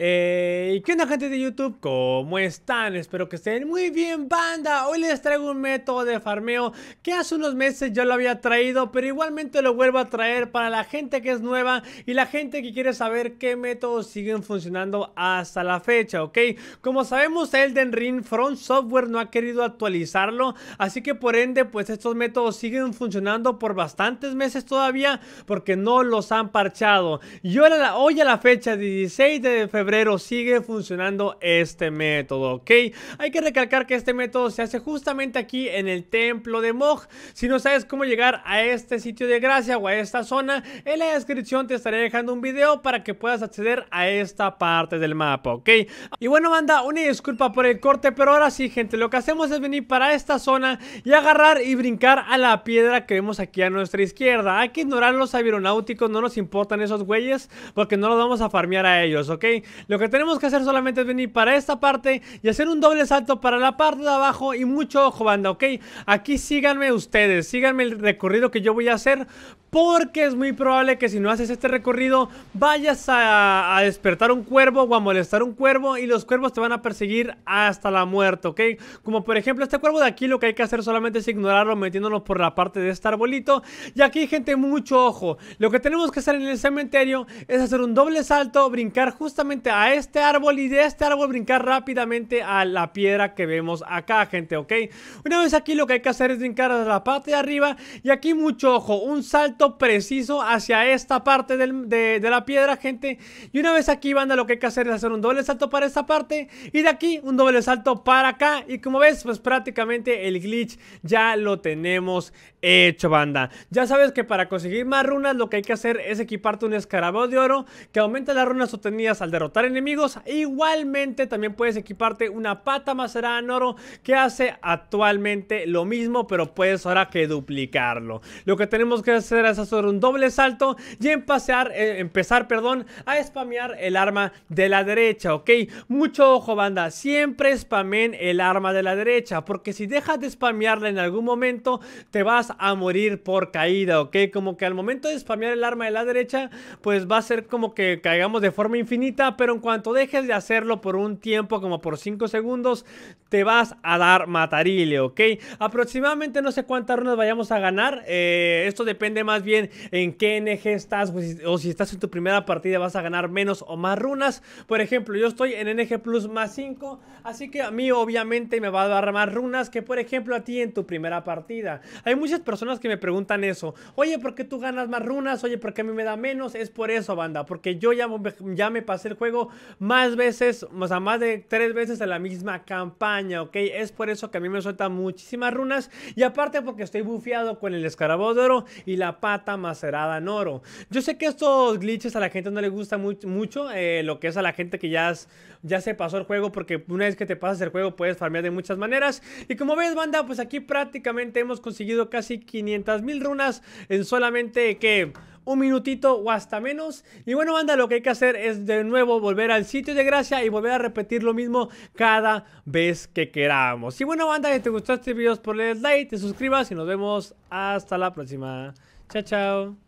Eh, ¿Qué onda gente de YouTube? ¿Cómo están? Espero que estén muy bien banda Hoy les traigo un método de farmeo que hace unos meses yo lo había traído Pero igualmente lo vuelvo a traer para la gente que es nueva Y la gente que quiere saber qué métodos siguen funcionando hasta la fecha, ¿ok? Como sabemos Elden Ring Front Software no ha querido actualizarlo Así que por ende pues estos métodos siguen funcionando por bastantes meses todavía Porque no los han parchado Y hoy a la fecha 16 de febrero sigue funcionando este método, ¿ok? Hay que recalcar que este método se hace justamente aquí en el templo de Moj. Si no sabes cómo llegar a este sitio de gracia o a esta zona, en la descripción te estaré dejando un video para que puedas acceder a esta parte del mapa, ¿ok? Y bueno, manda una disculpa por el corte, pero ahora sí, gente, lo que hacemos es venir para esta zona y agarrar y brincar a la piedra que vemos aquí a nuestra izquierda. Hay que ignorar los aeronáuticos, no nos importan esos güeyes porque no los vamos a farmear a ellos, ¿ok? Lo que tenemos que hacer solamente es venir para esta parte y hacer un doble salto para la parte de abajo y mucho ojo, banda, ¿ok? Aquí síganme ustedes, síganme el recorrido que yo voy a hacer porque es muy probable que si no haces este recorrido vayas a, despertar un cuervo o a molestar un cuervo y los cuervos te van a perseguir hasta la muerte, ¿ok? Como por ejemplo este cuervo de aquí lo que hay que hacer solamente es ignorarlo metiéndonos por la parte de este arbolito y aquí gente mucho ojo, lo que tenemos que hacer en el cementerio es hacer un doble salto, brincar justamente a este árbol y de este árbol brincar rápidamente a la piedra que vemos acá, gente, ¿ok? Una vez aquí lo que hay que hacer es brincar a la parte de arriba y aquí mucho ojo, un salto preciso hacia esta parte de, la piedra, gente. Y una vez aquí, banda, lo que hay que hacer es hacer un doble salto para esta parte y de aquí un doble salto para acá. Y como ves, pues prácticamente el glitch ya lo tenemos hecho, banda. Ya sabes que para conseguir más runas lo que hay que hacer es equiparte un escarabajo de oro que aumenta las runas obtenidas al derrotar enemigos. Igualmente también puedes equiparte una pata macerada en oro que hace actualmente lo mismo, pero puedes ahora que duplicarlo. Lo que tenemos que hacer es hacer un doble salto y empezar, eh, empezar perdón, a spamear el arma de la derecha, ¿ok? Mucho ojo, banda, siempre spamen el arma de la derecha, porque si dejas de spamearla en algún momento, te vas a morir por caída, ¿ok? Como que al momento de spamear el arma de la derecha, pues va a ser como que caigamos de forma infinita, pero en cuanto dejes de hacerlo por un tiempo como por 5 segundos, te vas a dar matarile, ¿ok? Aproximadamente no sé cuántas runas vayamos a ganar. Eh, esto depende más bien en qué NG estás pues, o si estás en tu primera partida vas a ganar menos o más runas. Por ejemplo, yo estoy en NG Plus más 5, así que a mí obviamente me va a dar más runas que por ejemplo a ti en tu primera partida. Hay muchas personas que me preguntan eso. Oye, ¿por qué tú ganas más runas? Oye, ¿por qué a mí me da menos? Es por eso, banda, porque yo ya, ya me pasé el juego más veces, o sea, más de tres veces en la misma campaña, ¿ok? Es por eso que a mí me sueltan muchísimas runas y aparte porque estoy bufiado con el escarabajo de oro y la pata macerada en oro. Yo sé que estos glitches a la gente no le gusta mucho, eh, lo que es a la gente que ya, ya se pasó el juego porque una vez que te pasas el juego puedes farmear de muchas maneras. Y como ves, banda, pues aquí prácticamente hemos conseguido casi 500 mil runas en solamente que un minutito o hasta menos. Y bueno, banda, lo que hay que hacer es de nuevo volver al sitio de gracia y volver a repetir lo mismo cada vez que queramos. Y bueno, banda, si te gustó este video, por like, te suscribas y nos vemos hasta la próxima. Chao, chao.